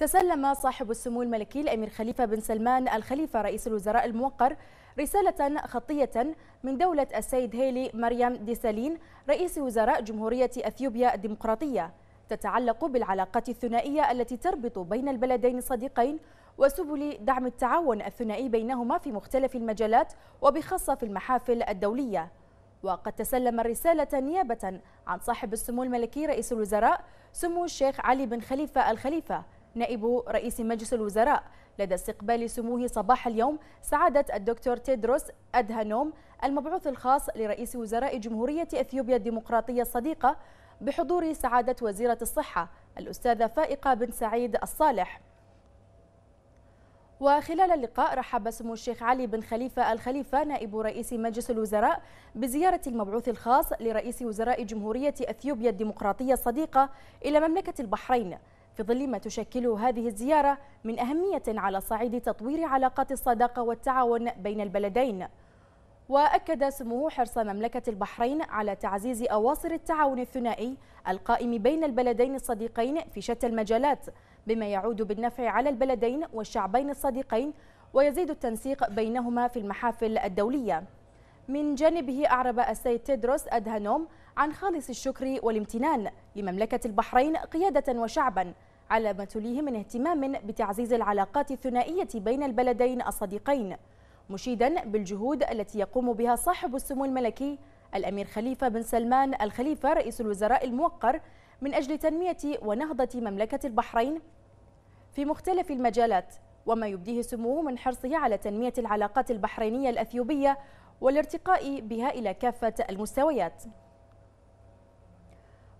تسلم صاحب السمو الملكي الأمير خليفة بن سلمان الخليفة رئيس الوزراء الموقر رسالة خطية من دولة السيد هيلي مريم ديسالين رئيس وزراء جمهورية أثيوبيا الديمقراطية تتعلق بالعلاقات الثنائية التي تربط بين البلدين الصديقين وسبل دعم التعاون الثنائي بينهما في مختلف المجالات وبخاصة في المحافل الدولية وقد تسلم الرسالة نيابة عن صاحب السمو الملكي رئيس الوزراء سمو الشيخ علي بن خليفة الخليفة نائب رئيس مجلس الوزراء لدى استقبال سموه صباح اليوم سعادة الدكتور تيدروس أدهانوم المبعوث الخاص لرئيس وزراء جمهورية أثيوبيا الديمقراطية الصديقة بحضور سعادة وزيرة الصحة الأستاذة فائقة بن سعيد الصالح وخلال اللقاء رحب سمو الشيخ علي بن خليفة الخليفة نائب رئيس مجلس الوزراء بزيارة المبعوث الخاص لرئيس وزراء جمهورية أثيوبيا الديمقراطية الصديقة إلى مملكة البحرين في ظل ما تشكله هذه الزيارة من أهمية على صعيد تطوير علاقات الصداقة والتعاون بين البلدين وأكد سموه حرص مملكة البحرين على تعزيز أواصر التعاون الثنائي القائم بين البلدين الصديقين في شتى المجالات بما يعود بالنفع على البلدين والشعبين الصديقين ويزيد التنسيق بينهما في المحافل الدولية من جانبه أعرب السيد تيدروس أدهانوم عن خالص الشكر والامتنان لمملكة البحرين قيادة وشعبا على ما تليه من اهتمام بتعزيز العلاقات الثنائية بين البلدين الصديقين مشيدا بالجهود التي يقوم بها صاحب السمو الملكي الأمير خليفة بن سلمان الخليفة رئيس الوزراء الموقر من أجل تنمية ونهضة مملكة البحرين في مختلف المجالات وما يبديه سموه من حرصه على تنمية العلاقات البحرينية الأثيوبية والارتقاء بها إلى كافة المستويات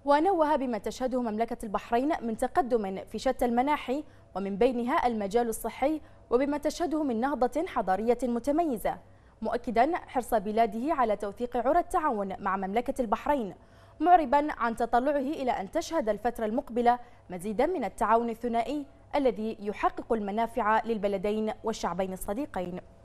ونوه بما تشهده مملكة البحرين من تقدم في شتى المناحي ومن بينها المجال الصحي وبما تشهده من نهضة حضارية متميزة مؤكدا حرص بلاده على توثيق عرى التعاون مع مملكة البحرين معربا عن تطلعه إلى أن تشهد الفترة المقبلة مزيدا من التعاون الثنائي الذي يحقق المنافع للبلدين والشعبين الصديقين